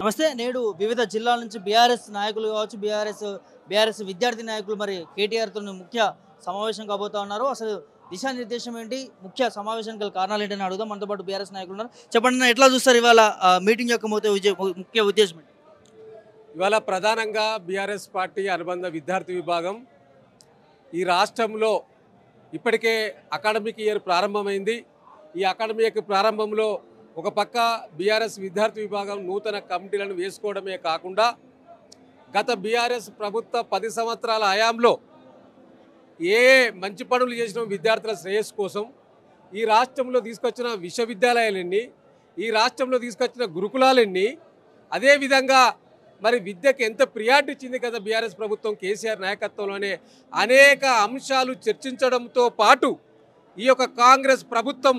నమస్తే నేడు వివిధ జిల్లాల నుంచి బీఆర్ఎస్ నాయకులు కావచ్చు బీఆర్ఎస్ బీఆర్ఎస్ విద్యార్థి నాయకులు మరి కేటీఆర్తో ముఖ్య సమావేశం కాబోతా ఉన్నారు అసలు దిశానిర్దేశం ఏంటి ముఖ్య సమావేశానికి గల కారణాలు ఏంటని అడుగుదాం మనతో పాటు బీఆర్ఎస్ నాయకులు ఉన్నారు చెప్పండి ఎట్లా చూస్తారు ఇవాళ మీటింగ్ యొక్క ముఖ్య ఉద్దేశం ఇవాళ ప్రధానంగా బీఆర్ఎస్ పార్టీ అనుబంధ విద్యార్థి విభాగం ఈ రాష్ట్రంలో ఇప్పటికే అకాడమిక్ ఇయర్ ప్రారంభమైంది ఈ యొక్క ప్రారంభంలో ఒక పక్క బీఆర్ఎస్ విద్యార్థి విభాగం నూతన కమిటీలను వేసుకోవడమే కాకుండా గత బీఆర్ఎస్ ప్రభుత్వ పది సంవత్సరాల హయాంలో ఏ మంచి పనులు చేసిన విద్యార్థుల శ్రేయస్సు కోసం ఈ రాష్ట్రంలో తీసుకొచ్చిన విశ్వవిద్యాలయాలన్నీ ఈ రాష్ట్రంలో తీసుకొచ్చిన గురుకులాలన్నీ అదేవిధంగా మరి విద్యకు ఎంత ప్రియారిటీ ఇచ్చింది కదా బీఆర్ఎస్ ప్రభుత్వం కేసీఆర్ నాయకత్వంలోనే అనేక అంశాలు చర్చించడంతో పాటు ఈ యొక్క కాంగ్రెస్ ప్రభుత్వం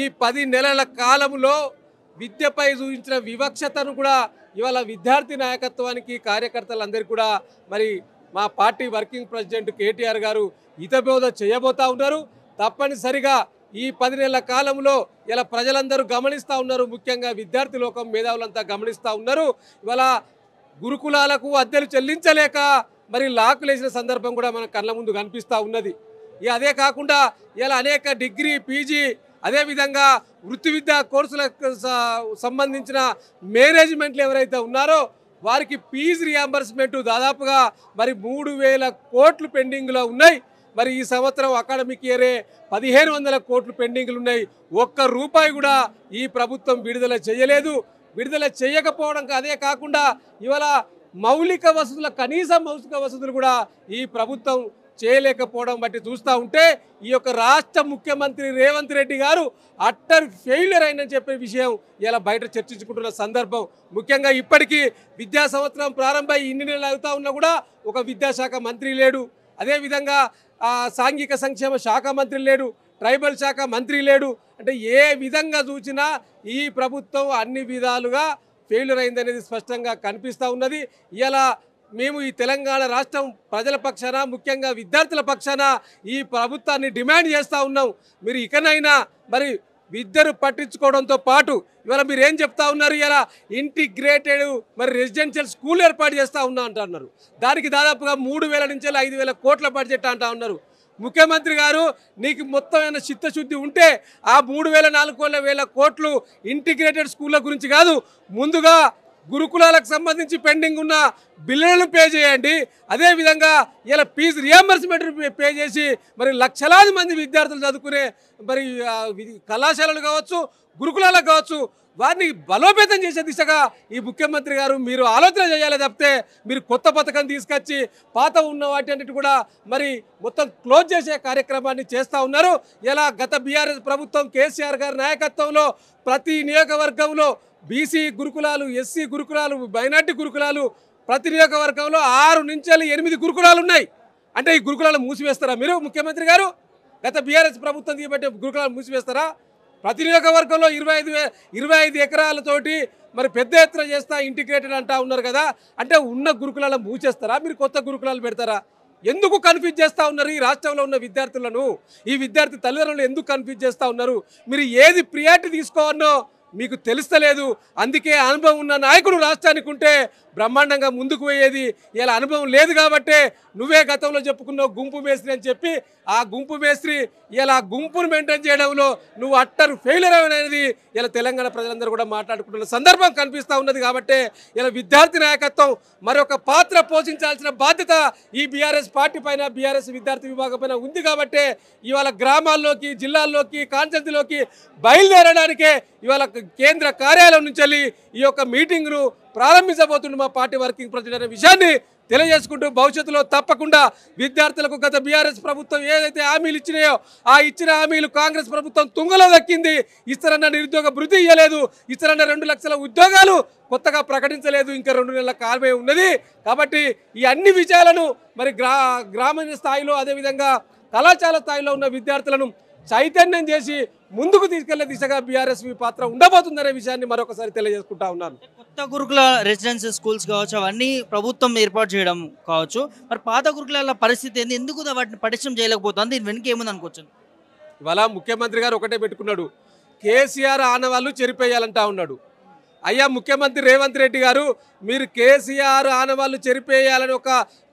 ఈ పది నెలల కాలంలో విద్యపై చూపించిన వివక్షతను కూడా ఇవాళ విద్యార్థి నాయకత్వానికి కార్యకర్తలందరికీ కూడా మరి మా పార్టీ వర్కింగ్ ప్రెసిడెంట్ కేటీఆర్ గారు హితబోధ చేయబోతూ ఉన్నారు తప్పనిసరిగా ఈ పది నెలల కాలంలో ఇలా ప్రజలందరూ గమనిస్తూ ఉన్నారు ముఖ్యంగా విద్యార్థి లోకం మేధావులంతా గమనిస్తూ ఉన్నారు ఇవాళ గురుకులాలకు అద్దెలు చెల్లించలేక మరి వేసిన సందర్భం కూడా మన కళ్ళ ముందు కనిపిస్తూ ఉన్నది ఇక అదే కాకుండా ఇలా అనేక డిగ్రీ పీజీ అదేవిధంగా వృత్తి విద్యా కోర్సులకు సంబంధించిన మేనేజ్మెంట్లు ఎవరైతే ఉన్నారో వారికి ఫీజు రియంబర్స్మెంట్ దాదాపుగా మరి మూడు వేల కోట్లు పెండింగ్లో ఉన్నాయి మరి ఈ సంవత్సరం అకాడమిక్ ఇయరే పదిహేను వందల కోట్లు పెండింగ్లు ఉన్నాయి ఒక్క రూపాయి కూడా ఈ ప్రభుత్వం విడుదల చేయలేదు విడుదల చేయకపోవడం అదే కాకుండా ఇవాళ మౌలిక వసతుల కనీస మౌలిక వసతులు కూడా ఈ ప్రభుత్వం చేయలేకపోవడం బట్టి చూస్తూ ఉంటే ఈ యొక్క రాష్ట్ర ముఖ్యమంత్రి రేవంత్ రెడ్డి గారు అట్టర్ ఫెయిల్యూర్ అయిందని చెప్పే విషయం ఇలా బయట చర్చించుకుంటున్న సందర్భం ముఖ్యంగా ఇప్పటికీ విద్యా సంవత్సరం ప్రారంభమై ఇన్ని నెలలు అవుతా ఉన్నా కూడా ఒక విద్యాశాఖ మంత్రి లేడు అదేవిధంగా సాంఘిక సంక్షేమ శాఖ మంత్రి లేడు ట్రైబల్ శాఖ మంత్రి లేడు అంటే ఏ విధంగా చూసినా ఈ ప్రభుత్వం అన్ని విధాలుగా ఫెయిల్యూర్ అయిందనేది స్పష్టంగా కనిపిస్తూ ఉన్నది ఇలా మేము ఈ తెలంగాణ రాష్ట్రం ప్రజల పక్షాన ముఖ్యంగా విద్యార్థుల పక్షాన ఈ ప్రభుత్వాన్ని డిమాండ్ చేస్తూ ఉన్నాం మీరు ఇకనైనా మరి విద్యను పట్టించుకోవడంతో పాటు ఇవాళ మీరు ఏం చెప్తా ఉన్నారు ఇలా ఇంటిగ్రేటెడ్ మరి రెసిడెన్షియల్ స్కూల్ ఏర్పాటు చేస్తూ ఉన్నా అంటున్నారు దానికి దాదాపుగా మూడు వేల నుంచి ఐదు వేల కోట్ల బడ్జెట్ అంటా ఉన్నారు ముఖ్యమంత్రి గారు నీకు మొత్తం ఏమైనా చిత్తశుద్ధి ఉంటే ఆ మూడు వేల నాలుగు వేల కోట్లు ఇంటిగ్రేటెడ్ స్కూళ్ళ గురించి కాదు ముందుగా గురుకులాలకు సంబంధించి పెండింగ్ ఉన్న బిల్లులను పే చేయండి అదేవిధంగా ఇలా ఫీజు రియంబర్స్మెంట్ పే చేసి మరి లక్షలాది మంది విద్యార్థులు చదువుకునే మరి కళాశాలలు కావచ్చు గురుకులాలకు కావచ్చు వారిని బలోపేతం చేసే దిశగా ఈ ముఖ్యమంత్రి గారు మీరు ఆలోచన చేయాలి తప్పితే మీరు కొత్త పథకం తీసుకొచ్చి పాత ఉన్న వాటి అన్నిటి కూడా మరి మొత్తం క్లోజ్ చేసే కార్యక్రమాన్ని చేస్తూ ఉన్నారు ఇలా గత బీఆర్ఎస్ ప్రభుత్వం కేసీఆర్ గారి నాయకత్వంలో ప్రతి నియోజకవర్గంలో బీసీ గురుకులాలు ఎస్సీ గురుకులాలు మైనార్టీ గురుకులాలు ప్రతి నియోజకవర్గంలో ఆరు నుంచి ఎనిమిది గురుకులాలు ఉన్నాయి అంటే ఈ గురుకులాలు మూసివేస్తారా మీరు ముఖ్యమంత్రి గారు గత బీఆర్ఎస్ ప్రభుత్వం తీయబట్టే గురుకులాలు మూసివేస్తారా ప్రతి నియోజకవర్గంలో ఇరవై ఐదు ఇరవై ఐదు ఎకరాలతోటి మరి పెద్ద ఎత్తున చేస్తా ఇంటిగ్రేటెడ్ అంటా ఉన్నారు కదా అంటే ఉన్న గురుకులాలు మూసేస్తారా మీరు కొత్త గురుకులాలు పెడతారా ఎందుకు కన్ఫ్యూజ్ చేస్తూ ఉన్నారు ఈ రాష్ట్రంలో ఉన్న విద్యార్థులను ఈ విద్యార్థి తల్లిదండ్రులు ఎందుకు కన్ఫ్యూజ్ చేస్తూ ఉన్నారు మీరు ఏది ప్రియారిటీ తీసుకోవన్నో మీకు తెలుస్తలేదు అందుకే అనుభవం ఉన్న నాయకుడు రాష్ట్రానికి ఉంటే బ్రహ్మాండంగా ముందుకు పోయేది ఇలా అనుభవం లేదు కాబట్టే నువ్వే గతంలో చెప్పుకున్నావు గుంపు మేస్త్రి అని చెప్పి ఆ గుంపు మేస్త్రి ఇలా గుంపును మెయింటైన్ చేయడంలో నువ్వు అట్టరు ఫెయిలర్ అనేది ఇలా తెలంగాణ ప్రజలందరూ కూడా మాట్లాడుకుంటున్న సందర్భం కనిపిస్తూ ఉన్నది కాబట్టి ఇలా విద్యార్థి నాయకత్వం మరొక పాత్ర పోషించాల్సిన బాధ్యత ఈ బీఆర్ఎస్ పార్టీ పైన బీఆర్ఎస్ విద్యార్థి విభాగం ఉంది కాబట్టి ఇవాళ గ్రామాల్లోకి జిల్లాల్లోకి కాన్సెన్సీలోకి బయలుదేరడానికే ఇవాళ కేంద్ర కార్యాలయం నుంచి వెళ్ళి ఈ యొక్క మీటింగ్ను ప్రారంభించబోతుండే మా పార్టీ వర్కింగ్ ప్రెసిడెంట్ అనే విషయాన్ని తెలియజేసుకుంటూ భవిష్యత్తులో తప్పకుండా విద్యార్థులకు గత బీఆర్ఎస్ ప్రభుత్వం ఏదైతే హామీలు ఇచ్చినాయో ఆ ఇచ్చిన హామీలు కాంగ్రెస్ ప్రభుత్వం తుంగలో దక్కింది ఇస్తారన్న నిరుద్యోగ భృతి ఇవ్వలేదు ఇస్తారన్న రెండు లక్షల ఉద్యోగాలు కొత్తగా ప్రకటించలేదు ఇంకా రెండు నెలల కాలమే ఉన్నది కాబట్టి ఈ అన్ని విషయాలను మరి గ్రా గ్రామీణ స్థాయిలో అదేవిధంగా కళాశాల స్థాయిలో ఉన్న విద్యార్థులను చైతన్యం చేసి ముందుకు తీసుకెళ్లే దిశగా బీఆర్ఎస్ పాత్ర ఉండబోతుందనే విషయాన్ని మరొకసారి తెలియజేసుకుంటా ఉన్నాను కొత్త గురుకుల రెసిడెన్సీ స్కూల్స్ కావచ్చు అవన్నీ ప్రభుత్వం ఏర్పాటు చేయడం కావచ్చు మరి పాత గురుకుల పరిస్థితి ఏంది ఎందుకు వాటిని పరిశ్రమ చేయలేకపోతుంది దీని వెనుక ఏముంది అనుకోవచ్చు ఇవాళ ముఖ్యమంత్రి గారు ఒకటే పెట్టుకున్నాడు కేసీఆర్ ఆనవాళ్ళు చెరిపేయాలంటా ఉన్నాడు అయ్యా ముఖ్యమంత్రి రేవంత్ రెడ్డి గారు మీరు కేసీఆర్ ఆనవాళ్ళు చెరిపేయాలని ఒక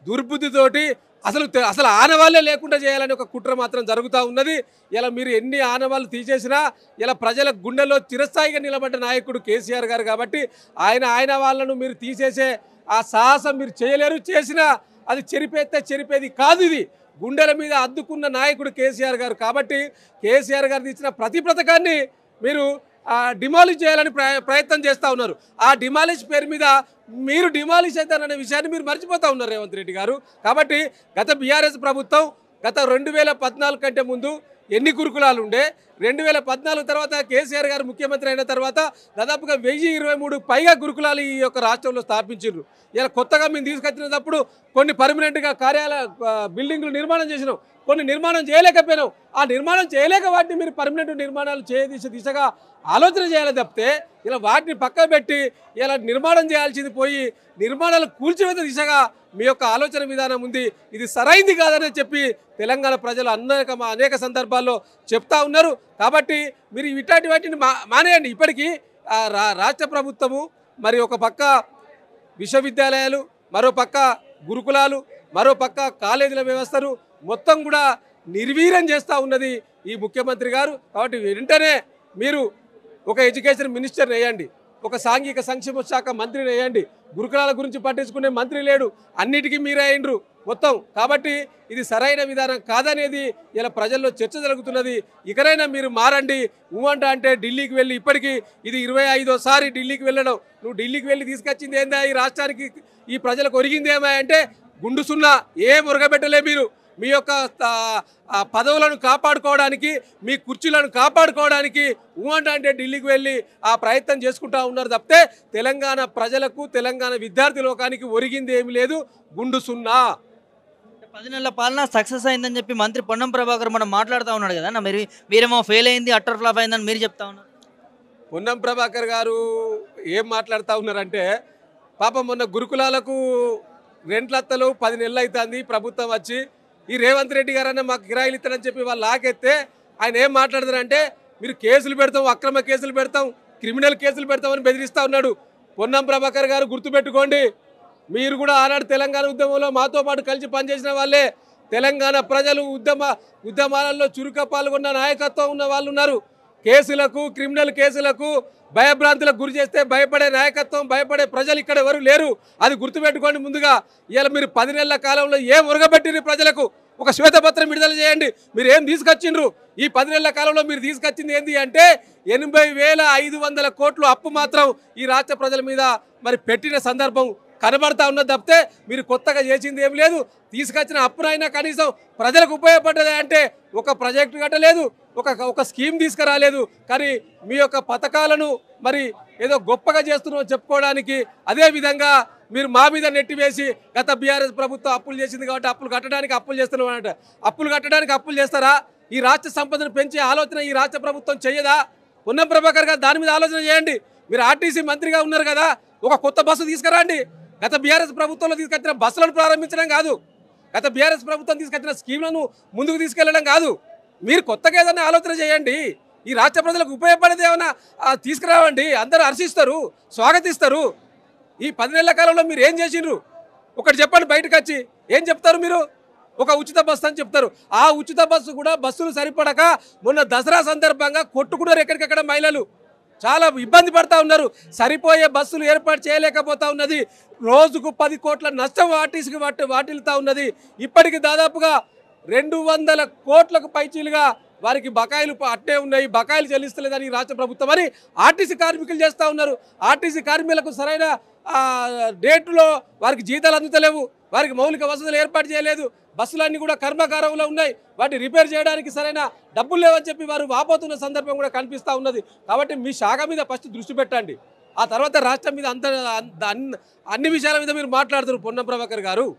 దుర్బుద్ధితోటి అసలు అసలు ఆనవాళ్లే లేకుండా చేయాలని ఒక కుట్ర మాత్రం జరుగుతూ ఉన్నది ఇలా మీరు ఎన్ని ఆనవాళ్ళు తీసేసినా ఇలా ప్రజల గుండెల్లో చిరస్థాయిగా నిలబడ్డ నాయకుడు కేసీఆర్ గారు కాబట్టి ఆయన ఆయన వాళ్ళను మీరు తీసేసే ఆ సాహసం మీరు చేయలేరు చేసినా అది చెరిపేస్తే చెరిపేది కాదు ఇది గుండెల మీద అద్దుకున్న నాయకుడు కేసీఆర్ గారు కాబట్టి కేసీఆర్ గారు తీసిన ప్రతి పథకాన్ని మీరు డిమాలిష్ చేయాలని ప్రయత్నం చేస్తూ ఉన్నారు ఆ డిమాలిష్ పేరు మీద మీరు డిమాలిష్ అవుతారనే విషయాన్ని మీరు మర్చిపోతూ ఉన్నారు రేవంత్ రెడ్డి గారు కాబట్టి గత బీఆర్ఎస్ ప్రభుత్వం గత రెండు వేల పద్నాలుగు కంటే ముందు ఎన్ని గురుకులాలు ఉండే రెండు వేల పద్నాలుగు తర్వాత కేసీఆర్ గారు ముఖ్యమంత్రి అయిన తర్వాత దాదాపుగా వెయ్యి ఇరవై మూడు పైగా గురుకులాలు ఈ యొక్క రాష్ట్రంలో స్థాపించారు ఇలా కొత్తగా మేము తీసుకొచ్చినప్పుడు కొన్ని పర్మనెంట్గా కార్యాలయ బిల్డింగ్లు నిర్మాణం చేసినాం కొన్ని నిర్మాణం చేయలేకపోయినాం ఆ నిర్మాణం చేయలేక వాటిని మీరు పర్మనెంట్ నిర్మాణాలు చేయదీసే దిశగా ఆలోచన చేయాలి తప్పితే ఇలా వాటిని పక్కన పెట్టి ఇలా నిర్మాణం చేయాల్సింది పోయి నిర్మాణాలు కూల్చివేత దిశగా మీ యొక్క ఆలోచన విధానం ఉంది ఇది సరైంది కాదని చెప్పి తెలంగాణ ప్రజలు అనేక అనేక సందర్భాల్లో చెప్తా ఉన్నారు కాబట్టి మీరు ఇట్లాంటి వాటిని మానేయండి ఇప్పటికీ రాష్ట్ర ప్రభుత్వము మరి ఒక పక్క విశ్వవిద్యాలయాలు మరో పక్క గురుకులాలు మరో పక్క కాలేజీల వ్యవస్థను మొత్తం కూడా నిర్వీర్యం చేస్తూ ఉన్నది ఈ ముఖ్యమంత్రి గారు కాబట్టి వెంటనే మీరు ఒక ఎడ్యుకేషన్ మినిస్టర్ని వేయండి ఒక సాంఘిక సంక్షేమ శాఖ మంత్రిని వేయండి గురుకులాల గురించి పట్టించుకునే మంత్రి లేడు అన్నిటికీ మీరే అయినరు మొత్తం కాబట్టి ఇది సరైన విధానం కాదనేది ఇలా ప్రజల్లో చర్చ జరుగుతున్నది ఇకనైనా మీరు మారండి ఊవంట అంటే ఢిల్లీకి వెళ్ళి ఇప్పటికీ ఇది ఇరవై ఐదోసారి ఢిల్లీకి వెళ్ళడం నువ్వు ఢిల్లీకి వెళ్ళి తీసుకొచ్చింది ఏందా ఈ రాష్ట్రానికి ఈ ప్రజలకు ఒరిగింది ఏమా అంటే గుండు సున్నా ఏం మురగబెట్టలే మీరు మీ యొక్క పదవులను కాపాడుకోవడానికి మీ కుర్చీలను కాపాడుకోవడానికి అంటే ఢిల్లీకి వెళ్ళి ఆ ప్రయత్నం చేసుకుంటా ఉన్నారు తప్పితే తెలంగాణ ప్రజలకు తెలంగాణ విద్యార్థి లోకానికి ఒరిగింది ఏమి లేదు గుండు సున్నా పది నెలల పాలన సక్సెస్ అయిందని చెప్పి మంత్రి పొన్నం ప్రభాకర్ మనం మాట్లాడుతూ ఉన్నాడు కదా మరి మీరేమో ఫెయిల్ అయింది అట్టర్ ఫ్లాప్ అయిందని మీరు చెప్తా ఉన్నారు పొన్నం ప్రభాకర్ గారు ఏం మాట్లాడుతూ ఉన్నారంటే పాపం మొన్న గురుకులాలకు రెంట్లత్తలు పది నెలలు అవుతుంది ప్రభుత్వం వచ్చి ఈ రేవంత్ రెడ్డి గారన్న మాకు కిరాయిలు ఇస్తానని చెప్పి వాళ్ళు లాకెత్తే ఆయన ఏం మాట్లాడతారంటే మీరు కేసులు పెడతాం అక్రమ కేసులు పెడతాం క్రిమినల్ కేసులు పెడతామని బెదిరిస్తూ ఉన్నాడు పొన్నం ప్రభాకర్ గారు గుర్తుపెట్టుకోండి మీరు కూడా ఆనాడు తెలంగాణ ఉద్యమంలో మాతో పాటు కలిసి పనిచేసిన వాళ్ళే తెలంగాణ ప్రజలు ఉద్యమ ఉద్యమాలలో చురుక పాల్గొన్న నాయకత్వం ఉన్న వాళ్ళు ఉన్నారు కేసులకు క్రిమినల్ కేసులకు భయభ్రాంతులకు గురి చేస్తే భయపడే నాయకత్వం భయపడే ప్రజలు ఇక్కడ ఎవరు లేరు అది గుర్తుపెట్టుకోండి ముందుగా ఇలా మీరు పది నెలల కాలంలో ఏం ఉరగబెట్టిరు ప్రజలకు ఒక శ్వేతపత్రం విడుదల చేయండి మీరు ఏం తీసుకొచ్చిండ్రు ఈ పది నెలల కాలంలో మీరు తీసుకొచ్చింది ఏంటి అంటే ఎనభై వేల ఐదు వందల కోట్లు అప్పు మాత్రం ఈ రాష్ట్ర ప్రజల మీద మరి పెట్టిన సందర్భం కనబడతా ఉన్నది తప్పితే మీరు కొత్తగా చేసింది ఏం లేదు తీసుకొచ్చిన అప్పునైనా కనీసం ప్రజలకు ఉపయోగపడ్డదే అంటే ఒక ప్రాజెక్టు కట్టలేదు ఒక ఒక స్కీమ్ తీసుకురాలేదు కానీ మీ యొక్క పథకాలను మరి ఏదో గొప్పగా చేస్తున్నాం చెప్పుకోవడానికి అదేవిధంగా మీరు మా మీద నెట్టివేసి గత బీఆర్ఎస్ ప్రభుత్వం అప్పులు చేసింది కాబట్టి అప్పులు కట్టడానికి అప్పులు చేస్తున్నామంట అప్పులు కట్టడానికి అప్పులు చేస్తారా ఈ రాష్ట్ర సంపదను పెంచే ఆలోచన ఈ రాష్ట్ర ప్రభుత్వం చేయదా పొన్నం ప్రభాకర్ గారు దాని మీద ఆలోచన చేయండి మీరు ఆర్టీసీ మంత్రిగా ఉన్నారు కదా ఒక కొత్త బస్సు తీసుకురండి గత బీఆర్ఎస్ ప్రభుత్వంలో తీసుకొచ్చిన బస్సులను ప్రారంభించడం కాదు గత బీఆర్ఎస్ ప్రభుత్వం తీసుకొచ్చిన స్కీమ్లను ముందుకు తీసుకెళ్లడం కాదు మీరు కొత్తగా ఏదైనా ఆలోచన చేయండి ఈ రాష్ట్ర ప్రజలకు ఉపయోగపడేది ఏమైనా తీసుకురావండి అందరూ హర్షిస్తారు స్వాగతిస్తారు ఈ పది నెలల కాలంలో మీరు ఏం చేసిండ్రు ఒకటి చెప్పండి బయటకు వచ్చి ఏం చెప్తారు మీరు ఒక ఉచిత బస్సు అని చెప్తారు ఆ ఉచిత బస్సు కూడా బస్సులు సరిపడక మొన్న దసరా సందర్భంగా కొట్టుకున్నారు ఎక్కడికెక్కడ మహిళలు చాలా ఇబ్బంది పడతా ఉన్నారు సరిపోయే బస్సులు ఏర్పాటు చేయలేకపోతా ఉన్నది రోజుకు పది కోట్ల నష్టం ఆర్టీసీకి వాటి వాటిల్తా ఉన్నది ఇప్పటికి దాదాపుగా రెండు వందల కోట్లకు పైచీలుగా వారికి బకాయిలు అట్టే ఉన్నాయి బకాయిలు చెల్లిస్తలేదని రాష్ట్ర ప్రభుత్వం అని ఆర్టీసీ కార్మికులు చేస్తూ ఉన్నారు ఆర్టీసీ కార్మికులకు సరైన డేట్లో వారికి జీతాలు అందుతలేవు వారికి మౌలిక వసతులు ఏర్పాటు చేయలేదు బస్సులన్నీ కూడా కర్మకారంలో ఉన్నాయి వాటిని రిపేర్ చేయడానికి సరైన డబ్బులు లేవని చెప్పి వారు వాపోతున్న సందర్భం కూడా కనిపిస్తూ ఉన్నది కాబట్టి మీ శాఖ మీద ఫస్ట్ దృష్టి పెట్టండి ఆ తర్వాత రాష్ట్రం మీద అంత అన్ని విషయాల మీద మీరు మాట్లాడుతున్నారు పొన్నం ప్రభాకర్ గారు